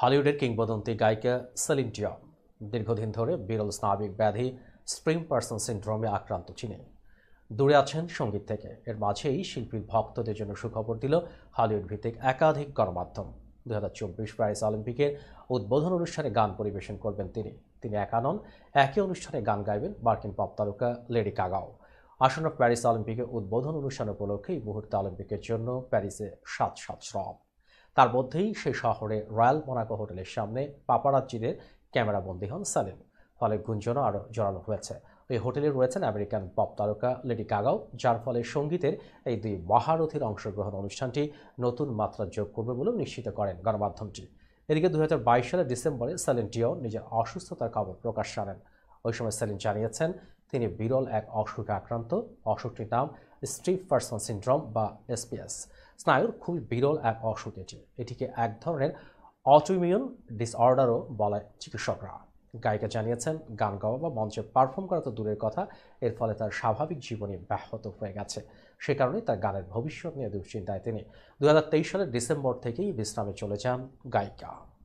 হলিউডের কিংবদন্তি গায়িকা সেলিন ডিয়ন দীর্ঘদিন ধরে বিরল স্নাবিক ব্যাধি স্প্রিং পার্সন সিন্ড্রোমে আক্রান্ত চিনে দূরে আছেন সঙ্গীত থেকে এর মাঝেই শিল্পীর ভক্তদের জন্য সুখবর দিল হলিউড ভিত্তিক একাধিক গণমাধ্যম দু হাজার চব্বিশ প্যারিস অলিম্পিকের উদ্বোধন অনুষ্ঠানে গান পরিবেশন করবেন তিনি তিনি একানন একই অনুষ্ঠানে গান গাইবেন মার্কিন পপ তারকা লেডি কাগাও আসন্ন প্যারিস অলিম্পিকের উদ্বোধন অনুষ্ঠান উপলক্ষে এই মুহূর্তে অলিম্পিকের জন্য প্যারিসে সাত সাত শ্রম তার মধ্যেই সে শহরে রয়্যাল মোনাকো হোটেলের সামনে পাপারাজ্জিদের ক্যামেরাবন্দী হন সালিম ফলে গুঞ্জনও আরও জড়ানো হয়েছে ওই হোটেলে রয়েছেন আমেরিকান পপ তারকা লেডি গাগাও যার ফলে সঙ্গীতের এই দুই মহারথীর অংশগ্রহণ অনুষ্ঠানটি নতুন মাত্রা যোগ করবে বলেও নিশ্চিত করেন গণমাধ্যমটি এদিকে দু হাজার সালের ডিসেম্বরে সালিন টিও নিজের অসুস্থতার খবর প্রকাশ করেন ওই সময় সালিন জানিয়েছেন তিনি বিরল এক অসুখে আক্রান্ত অসুখটির নাম স্ট্রিপ পার্সন সিন্ড্রোম বা এসপিএস স্নায়ুর খুবই বিরল এক অসুখ এটি এটিকে এক ধরনের অটোইমিউন ডিসঅর্ডারও বলে চিকিৎসকরা গায়িকা জানিয়েছেন গান গাওয়া বা মঞ্চে পারফর্ম করা তো দূরের কথা এর ফলে তার স্বাভাবিক জীবনে ব্যাহত হয়ে গেছে সে কারণে তার গানের ভবিষ্যৎ নিয়ে দুশ্চিন্তায় তিনি দু সালের ডিসেম্বর থেকেই বিশ্রামে চলে যান গায়িকা